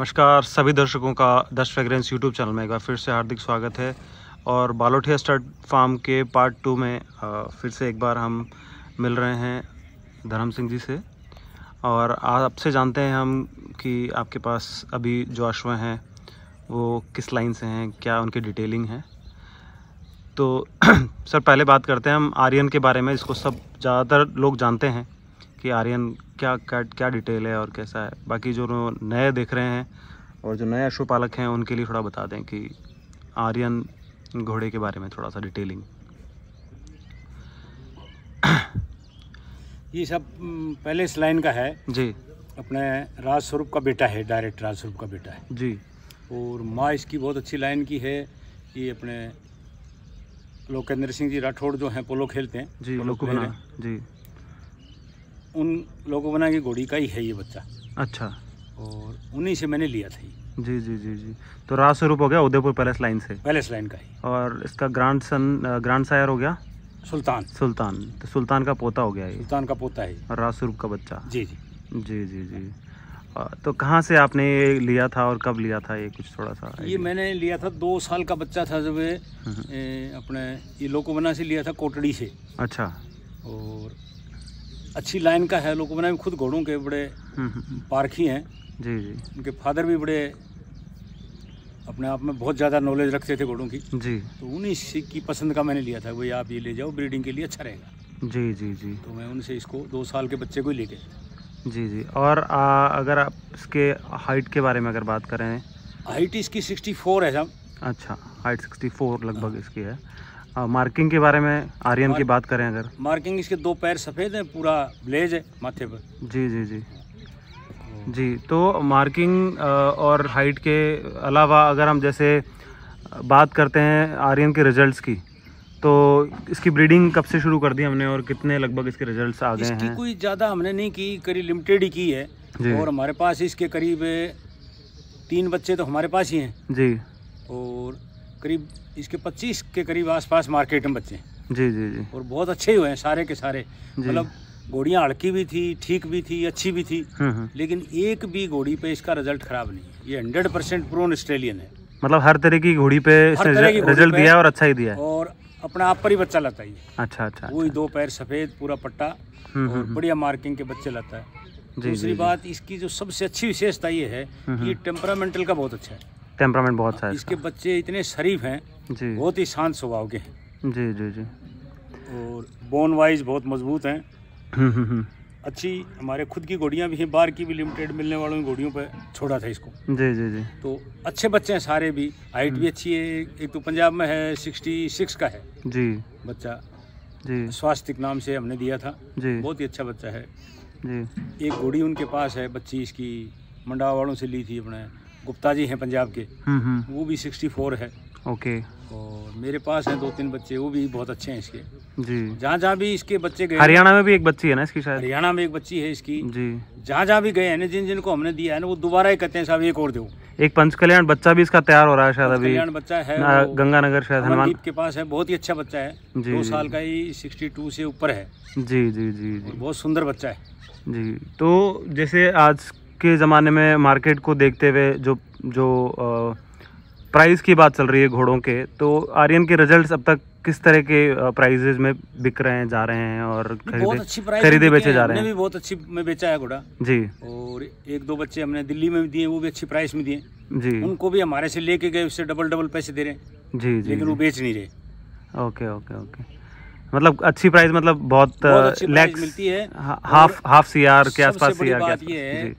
नमस्कार सभी दर्शकों का दश फ्रेग्रेंस यूट्यूब चैनल में एक बार फिर से हार्दिक स्वागत है और बालोठिया स्टार्ट फार्म के पार्ट टू में फिर से एक बार हम मिल रहे हैं धर्म सिंह जी से और आपसे जानते हैं हम कि आपके पास अभी जो अश्व हैं वो किस लाइन से हैं क्या उनकी डिटेलिंग है तो सर पहले बात करते हैं हम आर्यन के बारे में इसको सब ज़्यादातर लोग जानते हैं कि आर्यन क्या क्या क्या डिटेल है और कैसा है बाकी जो नए देख रहे हैं और जो नए अशुपालक हैं उनके लिए थोड़ा बता दें कि आर्यन घोड़े के बारे में थोड़ा सा डिटेलिंग ये सब पहले इस लाइन का है जी अपने राज स्वरूप का बेटा है डायरेक्ट राज स्वरूप का बेटा है जी और माँ इसकी बहुत अच्छी लाइन की है कि अपने लोकेंद्र सिंह जी राठौड़ जो हैं पोलो खेलते हैं जी लोकुबना जी उन लोगों बना की घोड़ी का ही है ये बच्चा अच्छा और उन्हीं से मैंने लिया था जी जी जी जी तो राज स्वरूप हो गया उदयपुर पैलेस लाइन से पैलेस लाइन का ही और इसका ग्रांड सन ग्रांड सायर हो गया सुल्तान सुल्तान तो सुल्तान का पोता हो गया ये सुल्तान का पोता है और राज स्वरूप का बच्चा जी जी जी जी जी तो कहाँ से आपने ये लिया था और कब लिया था ये कुछ थोड़ा सा ये मैंने लिया था दो साल का बच्चा था जब ए, हम्म। अपने ये लोको बना से लिया था कोटड़ी से अच्छा और अच्छी लाइन का है लोगों बनाए खुद घोड़ों के बड़े हम्म, हम्म, हम्म। पारखी हैं जी जी उनके फादर भी बड़े अपने आप में बहुत ज़्यादा नॉलेज रखते थे घोड़ों की जी तो उन्हीं की पसंद का मैंने लिया था भाई आप ये ले जाओ ब्रीडिंग के लिए अच्छा रहेगा जी जी जी तो मैं उनसे इसको दो साल के बच्चे को ही ले गया जी जी और आ, अगर आप इसके हाइट के बारे में अगर बात करें हाइट इसकी सिक्सटी है साहब अच्छा हाइट सिक्सटी लगभग हाँ। इसकी है और हाँ, मार्किंग के बारे में आर्यन की बात करें अगर मार्किंग इसके दो पैर सफ़ेद हैं पूरा ब्लेज है माथे पर जी जी जी जी तो मार्किंग और हाइट के अलावा अगर हम जैसे बात करते हैं आर्यन के रिजल्ट की तो इसकी ब्रीडिंग कब से शुरू कर दी हमने और कितने लगभग इसके रिजल्ट्स आ गए हैं कोई ज़्यादा हमने नहीं की करीब लिमिटेड ही की है और हमारे पास इसके करीब तीन बच्चे तो हमारे पास ही हैं जी और करीब इसके 25 के करीब आसपास मार्केट में बच्चे जी जी जी और बहुत अच्छे हुए हैं सारे के सारे मतलब घोड़ियाँ हड़की भी थी ठीक भी थी अच्छी भी थी हम्म, हम्म। लेकिन एक भी घोड़ी पे इसका रिजल्ट खराब नहीं है ये हंड्रेड परसेंट प्रोन ऑस्ट्रेलियन है मतलब हर तरह की घोड़ी पे रिजल्ट दिया और अच्छा ही दिया और अपना आप पर ही बच्चा लाता है अच्छा अच्छा वही अच्छा। दो पैर सफेद पूरा पट्टा हम्म, और बढ़िया मार्किंग के बच्चे लाता है दूसरी बात इसकी जो सबसे अच्छी विशेषता ये है कि टेम्परामेंटल का बहुत अच्छा है टेम्परामेंट बहुत सा हाँ, इसके बच्चे इतने शरीफ हैं जी बहुत ही शांत स्वभाव के हैं जी जी जी और बोन वाइज बहुत मजबूत हैं हम्म, हम्म, हम्म। अच्छी हमारे खुद की घोड़ियाँ भी हैं बाहर की भी लिमिटेड मिलने वालों की घोड़ियों पर छोड़ा था इसको जी जी जी तो अच्छे बच्चे हैं सारे भी हाइट भी अच्छी है एक तो पंजाब में है सिक्सटी सिक्स का है जी बच्चा जी स्वास्थ्य नाम से हमने दिया था जी बहुत ही अच्छा बच्चा है जी एक घोड़ी उनके पास है बच्ची इसकी मंडा वालों से ली थी अपने गुप्ता जी हैं पंजाब के हम्म, हम्म। वो भी सिक्सटी फोर है ओके और मेरे पास हैं दो तीन बच्चे वो भी बहुत अच्छे हैं इसके जी जहाँ जहाँ भी इसके बच्चे गए हरियाणा में भी एक बच्ची है ना इसकी शायद हरियाणा में एक बच्ची है इसकी जी जहाँ जहाँ भी गए हैं जिन जिनको हमने दिया है ना वो दोबारा ही कहते हैं साहब एक और दो एक पंच कल्याण बच्चा भी इसका तैयार हो रहा है शायद अभी कल्याण बच्चा है गंगानगर शायद हनुमान के पास है बहुत ही अच्छा बच्चा है दो साल का ही सिक्सटी टू से ऊपर है जी जी जी जी बहुत सुंदर बच्चा है जी तो जैसे आज के ज़माने में मार्केट को देखते हुए जो जो प्राइस की बात चल रही है घोड़ों के तो आर्यन के रिजल्ट्स अब तक किस तरह के प्राइजेज में बिक रहे हैं जा रहे हैं और खरीदे खरीदे बेचे जा रहे हैं भी बहुत अच्छी में बेचा है घोड़ा जी और एक दो बच्चे हमने दिल्ली में भी दिए वो भी अच्छी प्राइस में दिए जी उनको भी हमारे से लेके गए उससे डबल डबल पैसे दे रहे हैं जी जी लेकिन वो बेच नहीं रहे ओके ओके ओके मतलब अच्छी प्राइस मतलब बहुत, बहुत लैक्स मिलती है हाफ हाफ सीआर के आसपास सीआर के आसपास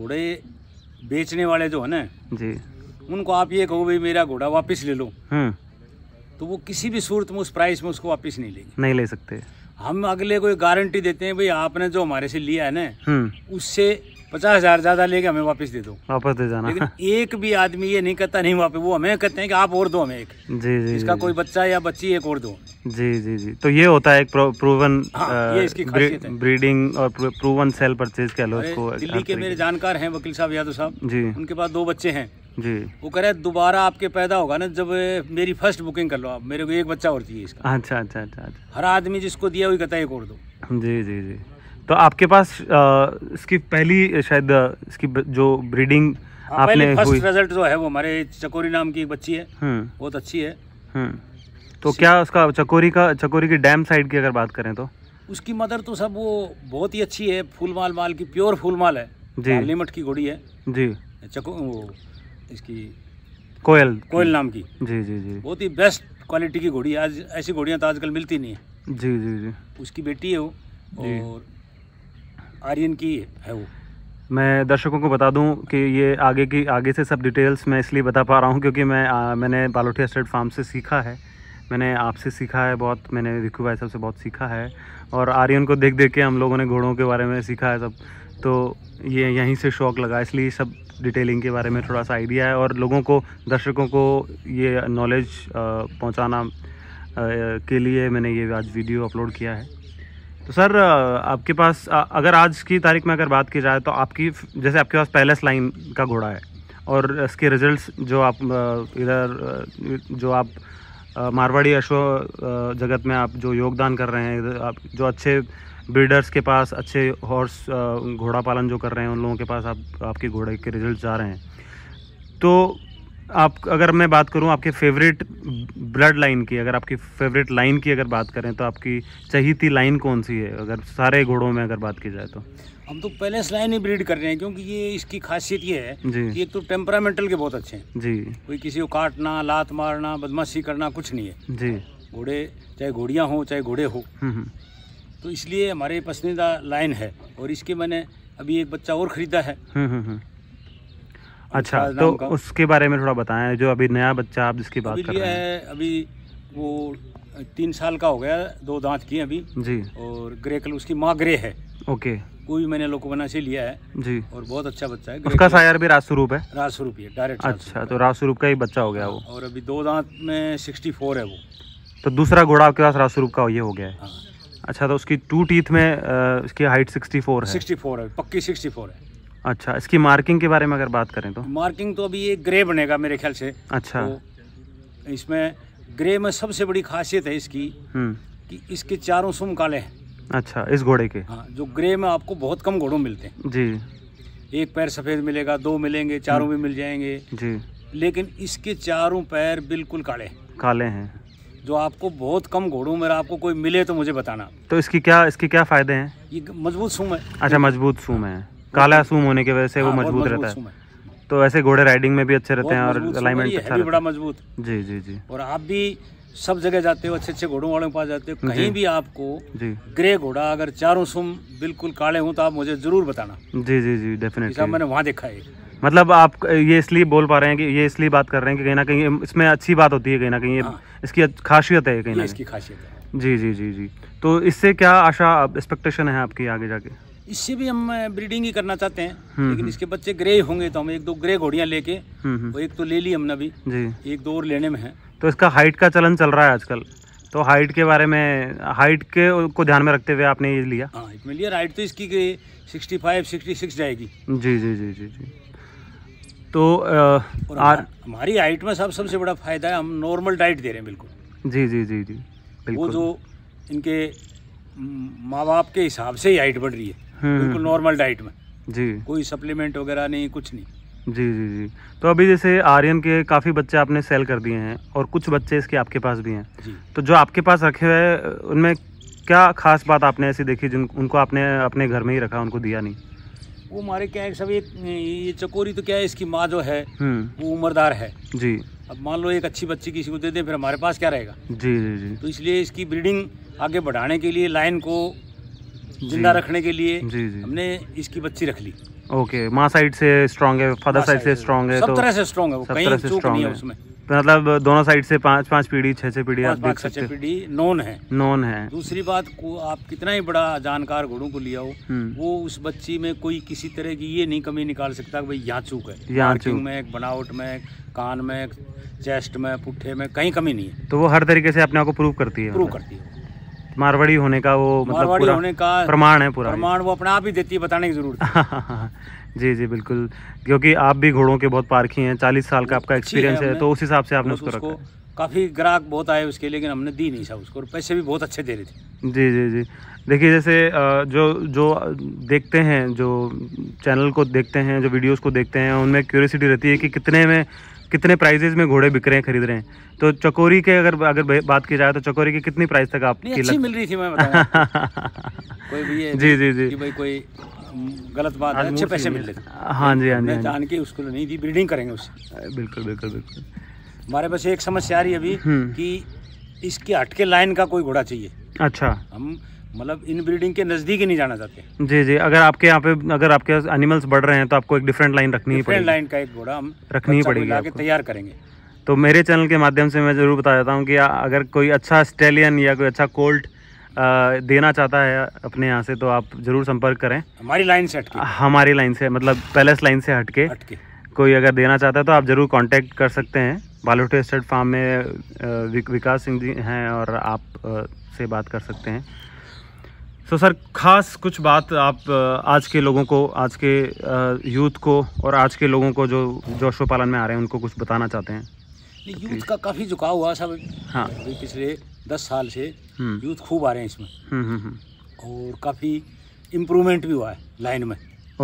घोड़े बेचने वाले जो है ना जी उनको आप ये कहो भाई मेरा घोड़ा वापस ले लो हम्म। तो वो किसी भी सूरत में उस प्राइस में उसको वापस नहीं लेंगे नहीं ले सकते हम अगले कोई गारंटी देते हैं भाई आपने जो हमारे से लिया है ना हम्म। उससे पचास हजार ज्यादा लेके हमें वापस दे दो वापस दे जाना लेकिन एक भी आदमी ये नहीं कहता नहीं वापस वो हमें कहते हैं कि आप और दो हमें एक जी जी इसका कोई बच्चा या बच्ची एक और दो जी जी जी तो ये होता है एक प्रूवन हाँ, ये इसकी ब्री, ब्रीडिंग और प्रूवन सेल परचेज कह लो इसको दिल्ली के मेरे जानकार हैं वकील साहब यादव साहब जी उनके पास दो बच्चे हैं जी वो कह रहे दोबारा आपके पैदा होगा ना जब मेरी फर्स्ट बुकिंग कर लो आप मेरे को एक बच्चा और चाहिए इसका अच्छा अच्छा अच्छा, अच्छा। हर आदमी जिसको दिया वही कहता है एक और दो जी जी जी तो आपके पास आ, इसकी पहली शायद इसकी जो ब्रीडिंग हाँ, आपने फर्स्ट रिजल्ट जो है वो हमारे चकोरी नाम की एक बच्ची है हम्म। बहुत अच्छी है हम्म। तो क्या उसका चकोरी का चकोरी की डैम साइड की अगर बात करें तो उसकी मदर तो सब वो बहुत ही अच्छी है फूल माल माल की प्योर फूल माल है जी लिमट की घोड़ी है जी चको वो इसकी कोयल कोयल नाम की जी जी जी बहुत ही बेस्ट क्वालिटी की घोड़ी आज ऐसी घोड़ियाँ तो आजकल मिलती नहीं है जी जी जी उसकी बेटी है वो और आर्यन की है वो मैं दर्शकों को बता दूं कि ये आगे की आगे से सब डिटेल्स मैं इसलिए बता पा रहा हूं क्योंकि मैं आ, मैंने बालोठिया स्टेट फार्म से सीखा है मैंने आपसे सीखा है बहुत मैंने रिकू भाई साहब से बहुत सीखा है और आर्यन को देख देख के हम लोगों ने घोड़ों के बारे में सीखा है सब तो ये यहीं से शौक लगा इसलिए सब डिटेलिंग के बारे में थोड़ा सा आइडिया है और लोगों को दर्शकों को ये नॉलेज पहुँचाना के लिए मैंने ये आज वीडियो अपलोड किया है तो सर आपके पास अगर आज की तारीख में अगर बात की जाए तो आपकी जैसे आपके पास पैलेस लाइन का घोड़ा है और इसके रिजल्ट्स जो आप इधर जो आप मारवाड़ी अश्व जगत में आप जो योगदान कर रहे हैं आप जो अच्छे ब्रीडर्स के पास अच्छे हॉर्स घोड़ा पालन जो कर रहे हैं उन लोगों के पास आप आपके घोड़े के रिजल्ट जा रहे हैं तो आप अगर मैं बात करूं आपके फेवरेट ब्लड लाइन की अगर आपकी फेवरेट लाइन की अगर बात करें तो आपकी चहीती लाइन कौन सी है अगर सारे घोड़ों में अगर बात की जाए तो हम तो बैलेंस लाइन ही ब्रीड कर रहे हैं क्योंकि ये इसकी खासियत ये है कि ये तो टेम्परामेंटल के बहुत अच्छे हैं जी कोई किसी को काटना लात मारना बदमाशी करना कुछ नहीं है जी घोड़े चाहे घोड़ियाँ हों चाहे घोड़े हो हम्म, हम्म। तो इसलिए हमारे पसंदीदा लाइन है और इसके मैंने अभी एक बच्चा और ख़रीदा है हम्म, अच्छा तो उसके बारे में थोड़ा बताएं जो अभी नया बच्चा आप जिसकी बात कर रहे हैं अभी वो तीन साल का हो गया दो दांत किए अभी जी और ग्रे कलर उसकी माँ ग्रे है ओके कोई मैंने बना से लिया है जी और बहुत अच्छा बच्चा है उसका सायर भी राज स्वरूप है राज स्वरूप है डायरेक्ट अच्छा तो राज स्वरूप का ही बच्चा हो गया वो हाँ, और अभी दो दांत में सिक्सटी फोर है वो तो दूसरा घोड़ा आपके पास राज स्वरूप का ये हो गया है हाँ। अच्छा तो उसकी टू टीथ में उसकी हाइट सिक्सटी फोर है सिक्सटी फोर है पक्की सिक्सटी फोर है अच्छा इसकी मार्किंग के बारे में अगर बात करें तो मार्किंग तो अभी ये ग्रे बनेगा मेरे ख्याल से अच्छा तो इसमें ग्रे में सबसे बड़ी खासियत है इसकी हम्म। कि इसके चारों सुम काले हैं अच्छा इस घोड़े के हाँ जो ग्रे में आपको बहुत कम घोड़ों मिलते हैं जी एक पैर सफ़ेद मिलेगा दो मिलेंगे चारों हम्म। भी मिल जाएंगे जी लेकिन इसके चारों पैर बिल्कुल काले काले हैं जो आपको बहुत कम घोड़ों में आपको कोई मिले तो मुझे बताना तो इसकी क्या इसके क्या फ़ायदे हैं ये मजबूत सूम है अच्छा मजबूत सूम है काला सूम होने की वजह से वो हाँ, मजबूत रहता है तो ऐसे घोड़े राइडिंग में भी अच्छे रहते हैं और अलाइनमेंट अच्छा है बड़ा मजबूत जी जी जी और आप भी सब जगह जाते हो अच्छे अच्छे घोड़ों वालों के पास जाते हो कहीं भी आपको ग्रे घोड़ा अगर चारों सुम बिल्कुल काले हों तो आप मुझे जरूर बताना जी जी जी डेफिनेटली मैंने वहाँ देखा है मतलब आप ये इसलिए बोल पा रहे हैं कि ये इसलिए बात कर रहे हैं कि कहीं ना कहीं इसमें अच्छी बात होती है कहीं ना कहीं ये हाँ। इसकी खासियत है कहीं ना इसकी खासियत है जी जी जी जी तो इससे क्या आशा एक्सपेक्टेशन है आपकी आगे जाके इससे भी हम ब्रीडिंग ही करना चाहते हैं हम्म, लेकिन हम्म। इसके बच्चे ग्रे होंगे तो हम एक दो ग्रे घोड़ियाँ लेके हम्म, और एक तो ले ली हमने अभी एक दो और लेने में है तो इसका हाइट का चलन चल रहा है आजकल तो हाइट के बारे में हाइट के को ध्यान में रखते हुए आपने ये लिया हाँ इसमें लिया हाइट तो इसकी सिक्सटी फाइव सिक्सटी सिक्स जाएगी जी जी जी जी जी तो हमारी हाइट में सब सबसे बड़ा फायदा है हम नॉर्मल डाइट दे रहे हैं बिल्कुल जी जी जी जी वो जो इनके माँ बाप के हिसाब से ही हाइट बढ़ रही है हम्म। बिल्कुल नॉर्मल डाइट में जी कोई सप्लीमेंट वगैरह नहीं कुछ नहीं जी जी जी तो अभी जैसे आर्यन के काफ़ी बच्चे आपने सेल कर दिए हैं और कुछ बच्चे इसके आपके पास भी हैं तो जो आपके पास रखे हुए उनमें क्या खास बात आपने ऐसी देखी जिन उनको आपने अपने घर में ही रखा उनको दिया नहीं वो हमारे क्या है सब एक ये चकोरी तो क्या है इसकी माँ जो है हम्म। वो उम्रदार है जी अब मान लो एक अच्छी बच्ची किसी को दे दे फिर हमारे पास क्या रहेगा जी जी जी तो इसलिए इसकी ब्रीडिंग आगे बढ़ाने के लिए लाइन को जिंदा रखने के लिए जी जी हमने इसकी बच्ची रख ली ओके माँ साइड से स्ट्रॉन्ग है फादर साइड से स्ट्रॉन्ग है सब तो तरह से है वो कहीं है उसमें तो मतलब दोनों साइड से पाँच पाँच पीढ़ी छः छह पीढ़ी आप देख सकते हैं नॉन है नॉन है दूसरी बात को आप कितना ही बड़ा जानकार घोड़ों को लिया हो हम्म। वो उस बच्ची में कोई किसी तरह की ये नहीं कमी निकाल सकता भाई यहाँ चूक है यहाँ चूक में बनावट में कान में चेस्ट में पुट्ठे में कहीं कमी नहीं है तो वो हर तरीके से अपने आप को प्रूव करती है प्रूव करती है मारवाड़ी होने का वो मतलब पूरा होने का प्रमाण है पूरा प्रमाण वो अपने आप ही देती है बताने की जरूरत जी जी बिल्कुल क्योंकि आप भी घोड़ों के बहुत पारखी हैं चालीस साल का आपका एक्सपीरियंस है तो उस हिसाब से आपने उसको रखा काफ़ी ग्राहक बहुत आए उसके लेकिन हमने दी नहीं उसको और पैसे भी बहुत अच्छे दे रहे थे जी जी जी देखिए जैसे जो जो देखते हैं जो चैनल को देखते हैं जो वीडियोस को देखते हैं उनमें क्यूरियसिटी रहती है कि कितने में कितने प्राइजेज में घोड़े बिक रहे हैं खरीद रहे हैं तो चकोरी के अगर अगर बात की जाए तो चकोरी की कितनी प्राइस तक आपकी अच्छी लग... मिल रही थी मैं कोई भी ये जी जी जी भाई कोई गलत बात है अच्छे पैसे मिल रहे हाँ जी हाँ, हाँ जी जान के उसको नहीं दी ब्रीडिंग करेंगे उससे बिल्कुल बिल्कुल बिल्कुल हमारे पास एक समस्या आ रही है अभी हम्म। कि इसके हटके लाइन का कोई घोड़ा चाहिए अच्छा हम मतलब इन ब्रीडिंग के नज़दीक ही नहीं जाना चाहते जी जी अगर आपके यहाँ पे अगर आपके एनिमल्स बढ़ रहे हैं तो आपको एक डिफरेंट लाइन रखनी ही पड़ेगी लाइन का एक घोड़ा हम रखनी ही पड़ेगी तैयार करेंगे तो मेरे चैनल के माध्यम से मैं ज़रूर बता देता हूँ कि अगर कोई अच्छा स्टेलियन या कोई अच्छा कोल्ट देना चाहता है अपने यहाँ से तो आप ज़रूर संपर्क करें हमारी लाइन से हटके हमारी लाइन से मतलब पैलेस लाइन से हटके हटके कोई अगर देना चाहता है तो आप ज़रूर कांटेक्ट कर सकते हैं बालोटी स्टेट फार्म में विकास सिंह जी हैं और आप से बात कर सकते हैं तो सर खास कुछ बात आप आज के लोगों को आज के यूथ को और आज के लोगों को जो जोशो पालन में आ रहे हैं उनको कुछ बताना चाहते हैं तो यूथ का काफ़ी झुकाव हुआ सब हाँ पिछले दस साल से यूथ हम्म। खूब आ रहे हैं इसमें हम्म, हम्म, और काफ़ी इम्प्रूवमेंट भी हुआ है लाइन में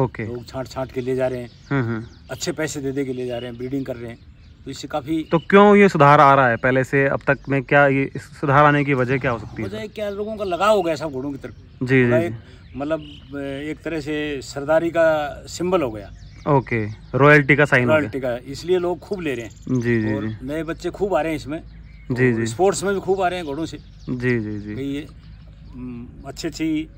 ओके लोग छांट छांट के ले जा रहे हैं अच्छे पैसे दे दे के ले जा रहे हैं ब्रीडिंग कर रहे हैं तो इससे काफ़ी तो क्यों ये सुधार आ रहा है पहले से अब तक में क्या ये सुधार आने की वजह क्या हो सकती है वजह क्या लोगों का लगाव हो गया सब घोड़ों की तरफ जी जी मतलब एक तरह से सरदारी का सिंबल हो गया ओके रॉयल्टी का साइन रॉयल्टी का इसलिए लोग खूब ले रहे हैं जी जी, जी। नए बच्चे खूब आ रहे हैं इसमें जी जी स्पोर्ट्स में भी खूब आ रहे हैं घोड़ों से जी जी जी तो ये अच्छी अच्छी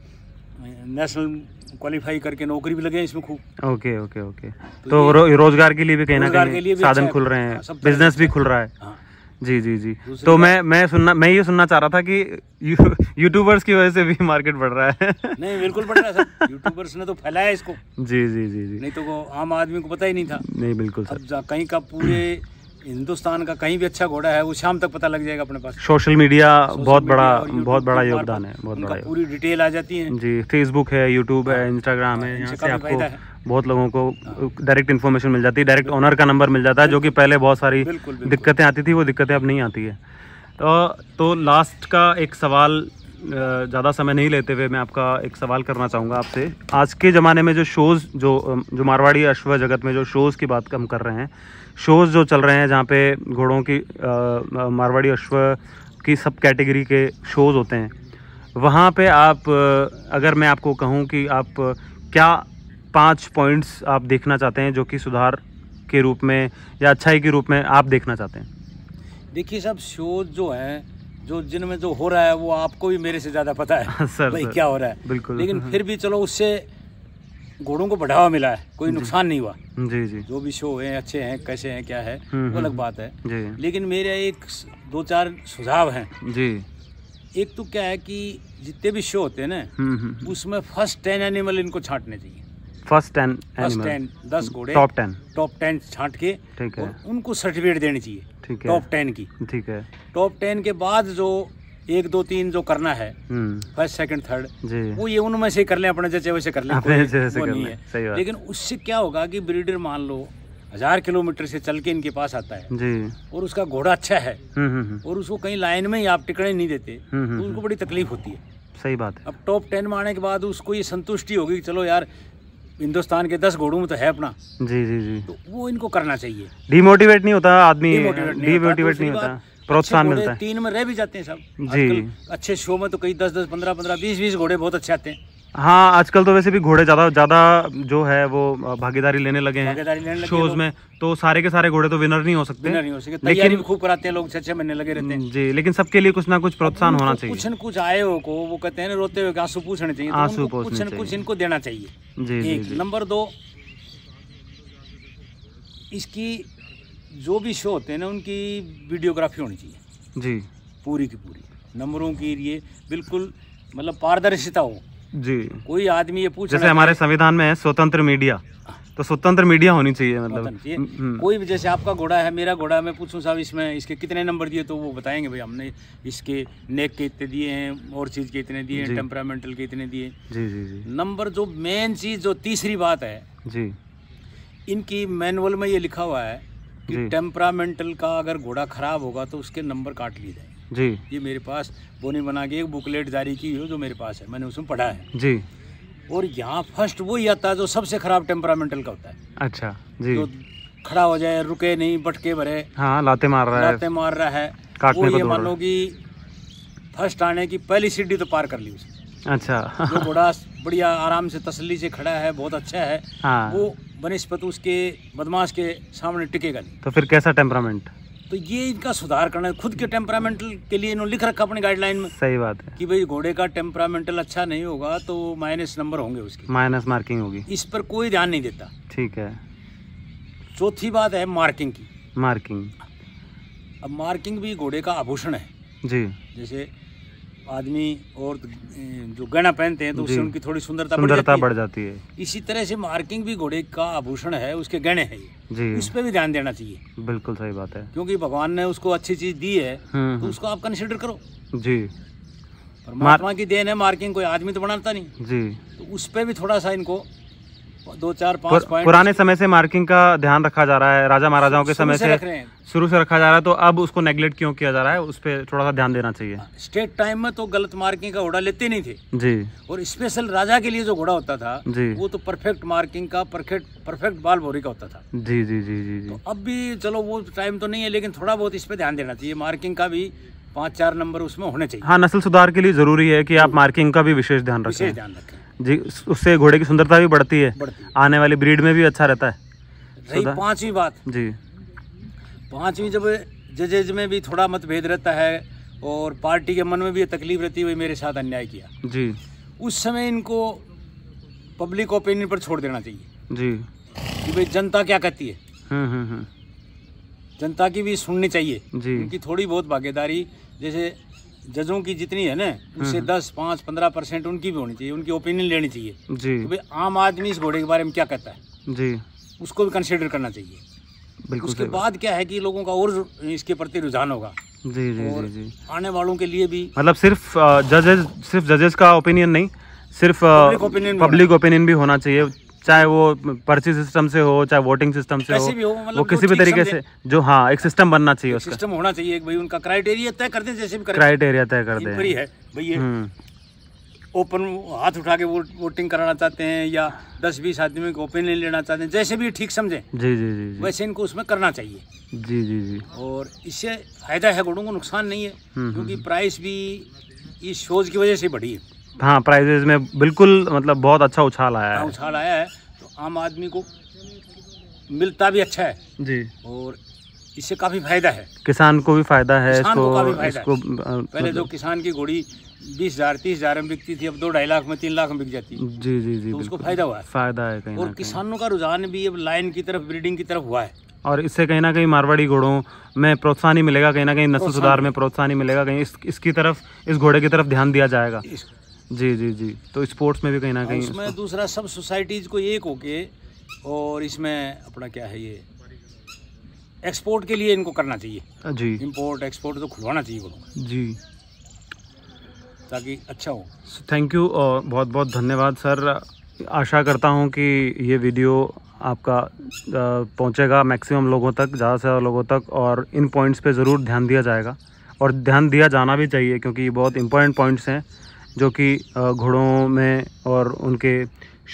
नेशनल क्वालिफाई करके नौकरी भी लगे इसमें खूब ओके ओके ओके तो, तो रो, रोजगार के लिए भी कहना कहीं के लिए भी साधन अच्छा खुल रहे हैं हाँ, बिजनेस भी खुल रहा है हाँ। जी जी जी तो मैं मैं सुनना मैं ये सुनना चाह रहा था कि यूट्यूबर्स की वजह से भी मार्केट बढ़ रहा है नहीं बिल्कुल बढ़ रहा है सर यूट्यूबर्स ने तो फैलाया इसको जी जी जी जी नहीं तो वो आम आदमी को पता ही नहीं था नहीं बिल्कुल सर कहीं का पूरे हिंदुस्तान का कहीं भी अच्छा घोड़ा है वो शाम तक पता लग जाएगा अपने पास सोशल मीडिया बहुत बड़ा बहुत बड़ा योगदान है बहुत बड़ा पूरी डिटेल आ जाती है जी फेसबुक है यूट्यूब है हाँ, इंस्टाग्राम है यहाँ से आपको बहुत लोगों को डायरेक्ट हाँ। इन्फॉर्मेशन मिल जाती है डायरेक्ट ऑनर का नंबर मिल जाता है जो कि पहले बहुत सारी दिक्कतें आती थी वो दिक्कतें अब नहीं आती है तो, तो लास्ट का एक सवाल ज़्यादा समय नहीं लेते हुए मैं आपका एक सवाल करना चाहूँगा आपसे आज के ज़माने में जो शोज़ जो जो मारवाड़ी अश्व जगत में जो शोज़ की बात हम कर रहे हैं शोज़ जो चल रहे हैं जहाँ पे घोड़ों की मारवाड़ी अश्व की सब कैटेगरी के शोज़ होते हैं वहाँ पे आप अगर मैं आपको कहूँ कि आप क्या पाँच पॉइंट्स आप देखना चाहते हैं जो कि सुधार के रूप में या अच्छाई के रूप में आप देखना चाहते हैं देखिए सब शोज़ जो हैं जो जिनमें जो हो रहा है वो आपको भी मेरे से ज़्यादा पता है सर भाई सर, क्या हो रहा है बिल्कुल लेकिन फिर भी चलो उससे घोड़ों को बढ़ावा मिला है कोई नुकसान नहीं हुआ जी जी जो भी शो है अच्छे हैं कैसे हैं क्या है हम्म, वो हम्म। अलग बात है लेकिन मेरे एक दो चार सुझाव हैं जी एक तो क्या है कि जितने भी शो होते हैं ना हम्म, उसमें फर्स्ट टेन एनिमल इनको छांटने चाहिए फर्स्ट टेन फर्स्ट टेन दस घोड़े टॉप टेन टॉप टेन छांट के उनको सर्टिफिकेट देनी चाहिए ठीक है टॉप टेन की ठीक है टॉप टेन के बाद जो एक दो तीन जो करना है फर्स्ट सेकंड थर्ड वो ये उनमें से कर लें अपने जैसे वैसे कर लें वो नहीं है लेकिन उससे क्या होगा कि ब्रीडर मान लो हजार किलोमीटर से चल के इनके पास आता है जी। और उसका घोड़ा अच्छा है हम्म, हम्म, हम्म। और उसको कहीं लाइन में ही आप टिकड़े नहीं देते तो उनको बड़ी तकलीफ होती है सही बात है अब टॉप टेन में आने के बाद उसको ये संतुष्टि होगी चलो यार हिंदुस्तान के दस घोड़ों में तो है अपना जी जी जी तो वो इनको करना चाहिए डिमोटिवेट नहीं होता आदमी डिमोटिवेट नहीं होता प्रोत्साहन मिलता है तीन में रह भी जाते हैं सब जी अच्छे शो में तो कई दस दस पंद्रह पंद्रह बीस बीस घोड़े बहुत अच्छे आते हैं हाँ आजकल तो वैसे भी घोड़े ज़्यादा ज़्यादा जो है वो भागीदारी लेने लगे हैं लेने शोज में तो सारे के सारे घोड़े तो विनर नहीं हो सकते नहीं हो सकते लेकिन खूब कराते हैं लोग छह छः महीने लगे रहते हैं हम्म, जी लेकिन सबके लिए कुछ ना कुछ प्रोत्साहन होना चाहिए कुछ न कुछ आए हो को वो कहते हैं रोते हुए आंसू पूछने चाहिए तो आंसू कुछ न कुछ इनको देना चाहिए जी नंबर दो इसकी जो भी शो होते हैं ना उनकी वीडियोग्राफी होनी चाहिए जी पूरी की पूरी नंबरों की ये बिल्कुल मतलब पारदर्शिता हो जी कोई आदमी ये पूछ जैसे हमारे संविधान में है स्वतंत्र मीडिया तो स्वतंत्र मीडिया होनी चाहिए मतलब हम्म, हम्म। कोई भी जैसे आपका घोड़ा है मेरा घोड़ा मैं पूछूं साहब इसमें इसके कितने नंबर दिए तो वो बताएंगे भाई हमने इसके नेक के इतने दिए हैं और चीज़ के इतने दिए हैं टेम्परामेंटल के इतने दिए जी जी जी नंबर जो मेन चीज़ जो तीसरी बात है जी इनकी मैनुअल में ये लिखा हुआ है कि टेम्परामेंटल का अगर घोड़ा खराब होगा तो उसके नंबर काट लिए जाए जी ये मेरे पास बोनी बना के एक बुकलेट जारी की हुई जो मेरे पास है मैंने उसमें पढ़ा है जी और यहाँ फर्स्ट वो ही आता है जो सबसे खराब टेम्परामेंटल का होता है अच्छा जी तो खड़ा हो जाए रुके नहीं बटके भरे हाँ लाते मार रहा लाते है मार रहा है वो ये मान लो कि फर्स्ट आने की पहली सीढ़ी तो पार कर ली उसने अच्छा जो बड़ा बढ़िया आराम से तसली से खड़ा है बहुत अच्छा है हाँ। वो बनस्पत उसके बदमाश के सामने टिकेगा नहीं तो फिर कैसा टेम्परामेंट तो ये इनका सुधार करना है खुद के टेम्परामेंटल के लिए इन्होंने लिख रखा अपनी गाइडलाइन में सही बात है कि भाई घोड़े का टेम्परामेंटल अच्छा नहीं होगा तो माइनस नंबर होंगे उसके माइनस मार्किंग होगी इस पर कोई ध्यान नहीं देता ठीक है चौथी बात है मार्किंग की मार्किंग अब मार्किंग भी घोड़े का आभूषण है जी जैसे आदमी और जो गहना पहनते हैं तो उससे उनकी थोड़ी सुंदरता सुंदरता बढ़ जाती है इसी तरह से मार्किंग भी घोड़े का आभूषण है उसके गहने है जी उस पर भी ध्यान देना चाहिए बिल्कुल सही बात है क्योंकि भगवान ने उसको अच्छी चीज दी है हम्म, तो हम्म। उसको आप कंसिडर करो जी परमात्मा की देन है मार्किंग कोई आदमी तो बनाता नहीं जी तो उस पर भी थोड़ा सा इनको दो चार पाँच पुराने समय से मार्किंग का ध्यान रखा जा रहा है राजा महाराजाओं के समय से शुरू से रखा जा रहा है तो अब उसको नेग्लेक्ट क्यों किया जा रहा है उस पर थोड़ा सा ध्यान देना चाहिए स्टेट हाँ, टाइम में तो गलत मार्किंग का घोड़ा लेते नहीं थे जी और स्पेशल राजा के लिए जो घोड़ा होता था जी वो तो परफेक्ट मार्किंग का परफेक्ट परफेक्ट बाल भोरी का होता था जी जी जी जी जी तो अब भी चलो वो टाइम तो नहीं है लेकिन थोड़ा बहुत इस पर ध्यान देना चाहिए मार्किंग का भी पाँच चार नंबर उसमें होने चाहिए हाँ नस्ल सुधार के लिए जरूरी है कि आप मार्किंग तो का भी विशेष ध्यान रखें विशेष ध्यान रखें जी उससे घोड़े की सुंदरता भी बढ़ती है बढ़ती। आने वाली ब्रीड में भी अच्छा रहता है पांचवी बात जी पांचवी जब जजेज में भी थोड़ा मतभेद रहता है और पार्टी के मन में भी तकलीफ रहती है मेरे साथ अन्याय किया जी उस समय इनको पब्लिक ओपिनियन पर छोड़ देना चाहिए जी कि भाई जनता क्या कहती है हम्म, हम्म, हम्म। जनता की भी सुननी चाहिए जी उनकी थोड़ी बहुत भागीदारी जैसे जजों की जितनी है ना उससे हम्म। दस पाँच पंद्रह परसेंट उनकी भी होनी चाहिए उनकी ओपिनियन लेनी चाहिए जी तो भाई आम आदमी इस घोड़े के बारे में क्या कहता है जी उसको भी कंसिडर करना चाहिए उसके बाद क्या है कि लोगों का और इसके प्रति रुझान होगा जी जी जी जी आने वालों के लिए भी मतलब सिर्फ जजेज सिर्फ जजेस का ओपिनियन नहीं सिर्फ पब्लिक ओपिनियन भी होना चाहिए चाहे वो पर्ची सिस्टम से हो चाहे वोटिंग सिस्टम से हो, भी हो मतलब वो किसी भी तरीके से जो हाँ एक सिस्टम बनना चाहिए उसका सिस्टम होना चाहिए एक भाई उनका क्राइटेरिया तय कर दे जैसे भी क्राइटेरिया तय कर दे है भाई ओपन हम्म। हाथ उठा के वोट वोटिंग कराना चाहते हैं या दस बीस आदमी को ओपिनियन लेना चाहते हैं जैसे भी ठीक समझे जी जी जी वैसे इनको उसमें करना चाहिए जी जी जी और इससे फायदा है घोड़ों को नुकसान नहीं है हम्म, क्योंकि प्राइस हम्म, भी इस शोज की वजह से बढ़ी है हाँ प्राइजेज में बिल्कुल मतलब बहुत अच्छा उछाल आया हाँ, है उछाल आया है तो आम आदमी को मिलता भी अच्छा है जी और इससे काफ़ी फायदा है किसान को भी फायदा है इसको, फायदा इसको है। पहले जो मतलब- किसान की घोड़ी बीस हजार तीस हजार में बिकती थी अब दो ढाई लाख में तीन लाख में बिक जाती जी जी जी तो उसको फायदा हुआ है फायदा है कहीं और किसानों का रुझान भी अब लाइन की तरफ ब्रीडिंग की तरफ हुआ है और इससे कहीं ना कहीं मारवाड़ी घोड़ों में प्रोत्साहन ही मिलेगा कहीं ना कहीं नस्ल सुधार में प्रोत्साहन ही मिलेगा कहीं इस, इसकी तरफ इस घोड़े की तरफ ध्यान दिया जाएगा जी जी जी तो स्पोर्ट्स में भी कहीं ना कहीं उसमें दूसरा सब सोसाइटीज को एक होके और इसमें अपना क्या है ये एक्सपोर्ट के लिए इनको करना चाहिए जी इम्पोर्ट एक्सपोर्ट तो खुलवाना चाहिए जी ताकि अच्छा हो थैंक यू और बहुत बहुत धन्यवाद सर आशा करता हूँ कि ये वीडियो आपका पहुँचेगा मैक्सिमम लोगों तक ज़्यादा से ज़्यादा लोगों तक और इन पॉइंट्स पे ज़रूर ध्यान दिया जाएगा और ध्यान दिया जाना भी चाहिए क्योंकि ये बहुत इंपॉर्टेंट पॉइंट्स हैं जो कि घोड़ों में और उनके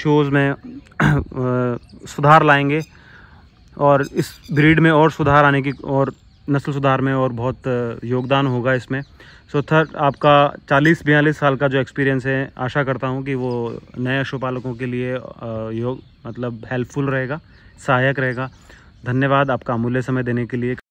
शोज़ में सुधार लाएंगे और इस ब्रीड में और सुधार आने की और नस्ल सुधार में और बहुत योगदान होगा इसमें सो so, थर्ड आपका 40 बयालीस साल का जो एक्सपीरियंस है आशा करता हूँ कि वो नए पशुपालकों के लिए योग मतलब हेल्पफुल रहेगा सहायक रहेगा धन्यवाद आपका अमूल्य समय देने के लिए